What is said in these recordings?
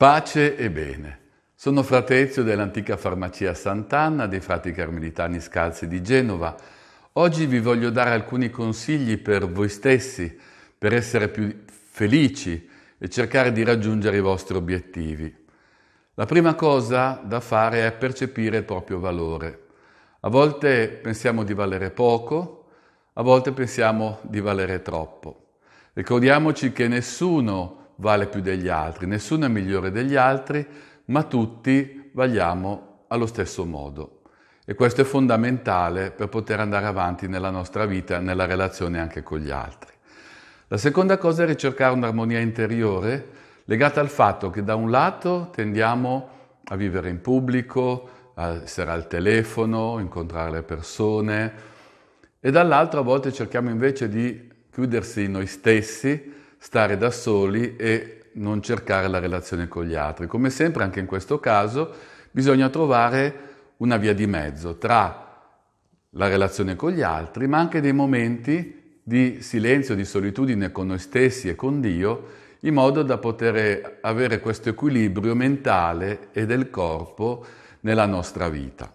Pace e bene. Sono fratezio dell'antica farmacia Sant'Anna dei frati carmelitani scalzi di Genova. Oggi vi voglio dare alcuni consigli per voi stessi, per essere più felici e cercare di raggiungere i vostri obiettivi. La prima cosa da fare è percepire il proprio valore. A volte pensiamo di valere poco, a volte pensiamo di valere troppo. Ricordiamoci che nessuno vale più degli altri, nessuno è migliore degli altri, ma tutti valiamo allo stesso modo. E questo è fondamentale per poter andare avanti nella nostra vita, nella relazione anche con gli altri. La seconda cosa è ricercare un'armonia interiore legata al fatto che da un lato tendiamo a vivere in pubblico, a essere al telefono, incontrare le persone e dall'altro a volte cerchiamo invece di chiudersi in noi stessi stare da soli e non cercare la relazione con gli altri. Come sempre, anche in questo caso, bisogna trovare una via di mezzo tra la relazione con gli altri, ma anche dei momenti di silenzio, di solitudine con noi stessi e con Dio, in modo da poter avere questo equilibrio mentale e del corpo nella nostra vita.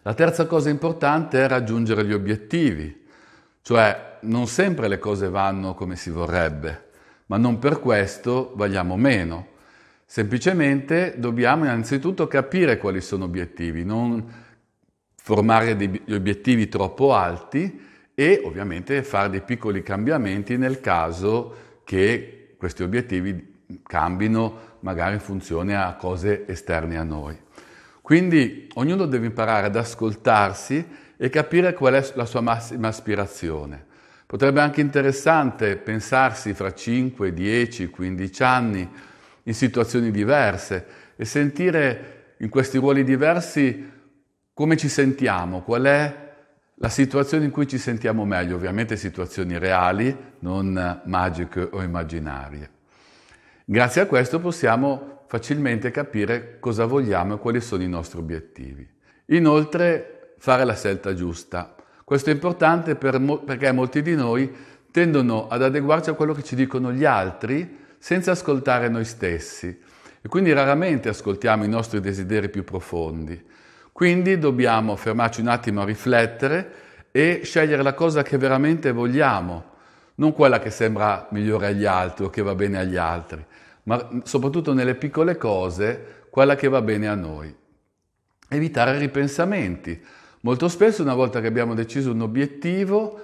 La terza cosa importante è raggiungere gli obiettivi, cioè non sempre le cose vanno come si vorrebbe, ma non per questo vogliamo meno. Semplicemente dobbiamo innanzitutto capire quali sono obiettivi, non formare degli obiettivi troppo alti e ovviamente fare dei piccoli cambiamenti nel caso che questi obiettivi cambino magari in funzione a cose esterne a noi. Quindi ognuno deve imparare ad ascoltarsi e capire qual è la sua massima aspirazione. Potrebbe anche interessante pensarsi fra 5, 10, 15 anni in situazioni diverse e sentire in questi ruoli diversi come ci sentiamo, qual è la situazione in cui ci sentiamo meglio, ovviamente situazioni reali, non magiche o immaginarie. Grazie a questo possiamo facilmente capire cosa vogliamo e quali sono i nostri obiettivi. Inoltre, fare la scelta giusta, questo è importante per mo- perché molti di noi tendono ad adeguarci a quello che ci dicono gli altri senza ascoltare noi stessi e quindi raramente ascoltiamo i nostri desideri più profondi. Quindi dobbiamo fermarci un attimo a riflettere e scegliere la cosa che veramente vogliamo, non quella che sembra migliore agli altri o che va bene agli altri, ma soprattutto nelle piccole cose quella che va bene a noi. Evitare ripensamenti, Molto spesso una volta che abbiamo deciso un obiettivo,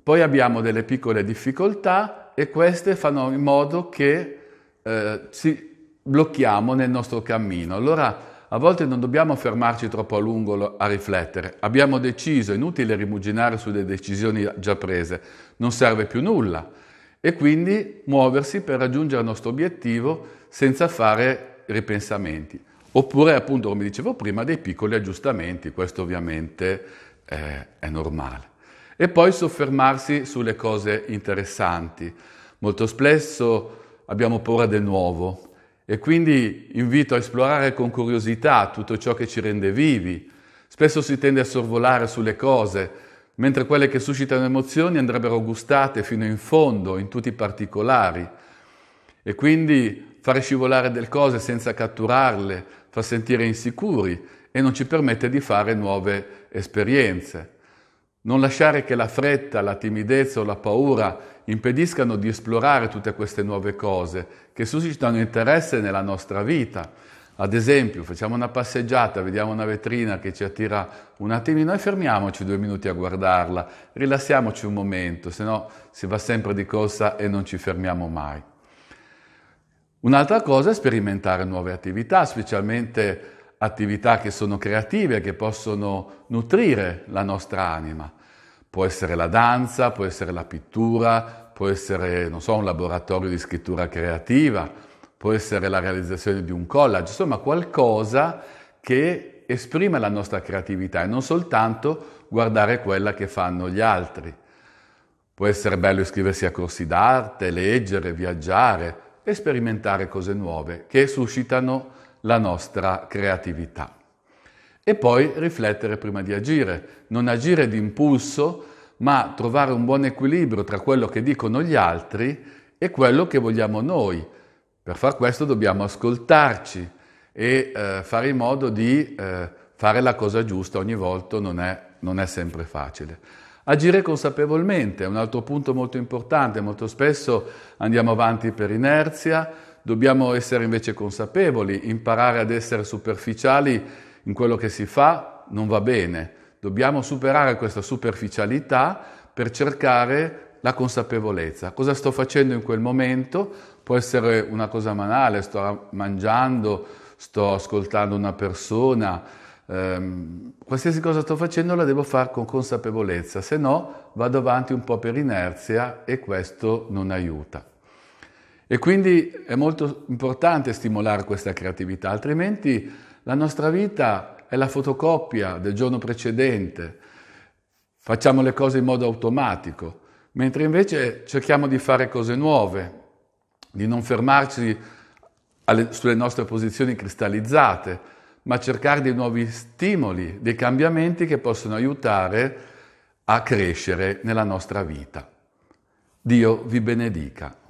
poi abbiamo delle piccole difficoltà e queste fanno in modo che eh, ci blocchiamo nel nostro cammino. Allora a volte non dobbiamo fermarci troppo a lungo a riflettere. Abbiamo deciso, è inutile rimuginare sulle decisioni già prese, non serve più nulla. E quindi muoversi per raggiungere il nostro obiettivo senza fare ripensamenti. Oppure appunto, come dicevo prima, dei piccoli aggiustamenti, questo ovviamente eh, è normale. E poi soffermarsi sulle cose interessanti. Molto spesso abbiamo paura del nuovo e quindi invito a esplorare con curiosità tutto ciò che ci rende vivi. Spesso si tende a sorvolare sulle cose, mentre quelle che suscitano emozioni andrebbero gustate fino in fondo, in tutti i particolari. E quindi fare scivolare delle cose senza catturarle, fa sentire insicuri e non ci permette di fare nuove esperienze. Non lasciare che la fretta, la timidezza o la paura impediscano di esplorare tutte queste nuove cose che suscitano interesse nella nostra vita. Ad esempio, facciamo una passeggiata, vediamo una vetrina che ci attira un attimino e fermiamoci due minuti a guardarla, rilassiamoci un momento, se no si va sempre di corsa e non ci fermiamo mai. Un'altra cosa è sperimentare nuove attività, specialmente attività che sono creative, che possono nutrire la nostra anima. Può essere la danza, può essere la pittura, può essere, non so, un laboratorio di scrittura creativa, può essere la realizzazione di un collage, insomma qualcosa che esprime la nostra creatività e non soltanto guardare quella che fanno gli altri. Può essere bello iscriversi a corsi d'arte, leggere, viaggiare, e sperimentare cose nuove che suscitano la nostra creatività. E poi riflettere prima di agire, non agire d'impulso, ma trovare un buon equilibrio tra quello che dicono gli altri e quello che vogliamo noi. Per far questo dobbiamo ascoltarci e eh, fare in modo di eh, fare la cosa giusta ogni volta, non è, non è sempre facile. Agire consapevolmente è un altro punto molto importante, molto spesso andiamo avanti per inerzia, dobbiamo essere invece consapevoli, imparare ad essere superficiali in quello che si fa non va bene, dobbiamo superare questa superficialità per cercare la consapevolezza. Cosa sto facendo in quel momento? Può essere una cosa banale, sto mangiando, sto ascoltando una persona, ehm, qualsiasi cosa sto facendo la devo fare con consapevolezza, se no vado avanti un po' per inerzia e questo non aiuta. E quindi è molto importante stimolare questa creatività, altrimenti la nostra vita è la fotocopia del giorno precedente, facciamo le cose in modo automatico, mentre invece cerchiamo di fare cose nuove, di non fermarci alle, sulle nostre posizioni cristallizzate, ma cercare dei nuovi stimoli, dei cambiamenti che possono aiutare a crescere nella nostra vita. Dio vi benedica.